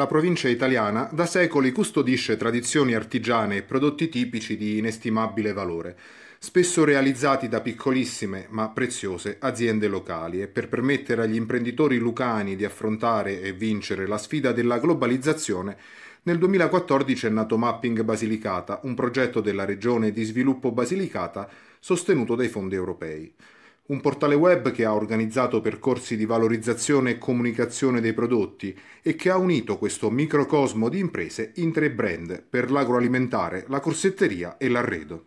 La provincia italiana da secoli custodisce tradizioni artigiane e prodotti tipici di inestimabile valore, spesso realizzati da piccolissime ma preziose aziende locali e per permettere agli imprenditori lucani di affrontare e vincere la sfida della globalizzazione nel 2014 è nato Mapping Basilicata, un progetto della Regione di sviluppo Basilicata sostenuto dai fondi europei un portale web che ha organizzato percorsi di valorizzazione e comunicazione dei prodotti e che ha unito questo microcosmo di imprese in tre brand per l'agroalimentare, la corsetteria e l'arredo.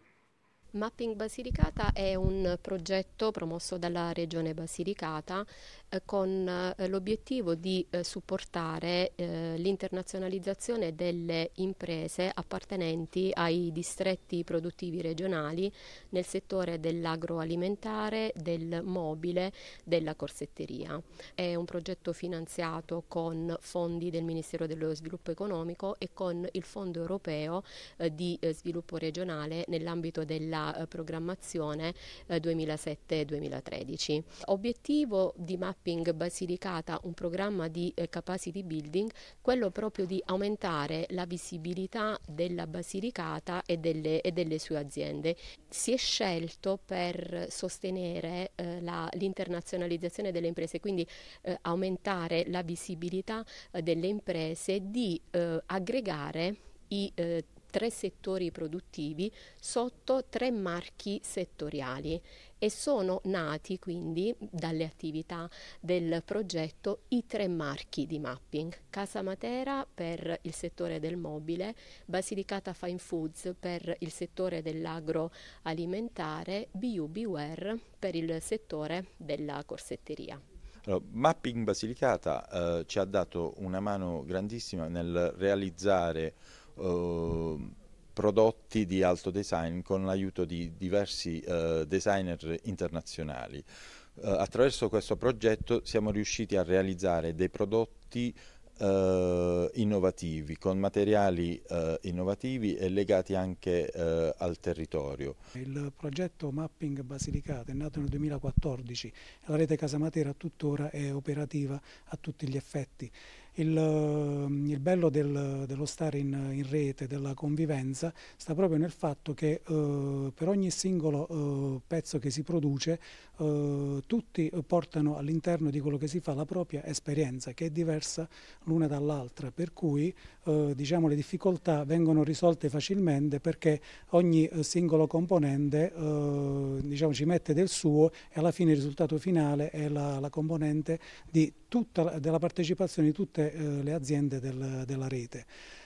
Mapping Basilicata è un progetto promosso dalla Regione Basilicata eh, con eh, l'obiettivo di eh, supportare eh, l'internazionalizzazione delle imprese appartenenti ai distretti produttivi regionali nel settore dell'agroalimentare, del mobile, della corsetteria. È un progetto finanziato con fondi del Ministero dello Sviluppo Economico e con il Fondo Europeo eh, di eh, Sviluppo Regionale nell'ambito della eh, programmazione 2007-2013. Eh, Obiettivo di Mapping Basilicata, un programma di eh, capacity building, quello proprio di aumentare la visibilità della Basilicata e delle, e delle sue aziende. Si è scelto per sostenere eh, l'internazionalizzazione delle imprese, quindi eh, aumentare la visibilità eh, delle imprese di aggregare i eh, tre settori produttivi sotto tre marchi settoriali e sono nati quindi dalle attività del progetto i tre marchi di mapping. Casa Matera per il settore del mobile, Basilicata Fine Foods per il settore dell'agroalimentare, BUBWare per il settore della corsetteria. Allora, mapping Basilicata eh, ci ha dato una mano grandissima nel realizzare Ehm, prodotti di alto design con l'aiuto di diversi eh, designer internazionali. Eh, attraverso questo progetto siamo riusciti a realizzare dei prodotti eh, innovativi, con materiali eh, innovativi e legati anche eh, al territorio. Il progetto Mapping Basilicata è nato nel 2014, la rete Casa Matera tuttora è operativa a tutti gli effetti. Il, ehm, il bello del, dello stare in, in, rete, della convivenza, sta proprio nel fatto che eh, per ogni singolo eh, pezzo che si produce eh, tutti portano all'interno di quello che si fa la propria esperienza, che è diversa l'una dall'altra, per cui eh, diciamo, le difficoltà vengono risolte facilmente perché ogni eh, singolo componente eh, diciamo, ci mette del suo e alla fine il risultato finale è la, la componente di tutta, della partecipazione di tutte eh, le aziende del, della rete.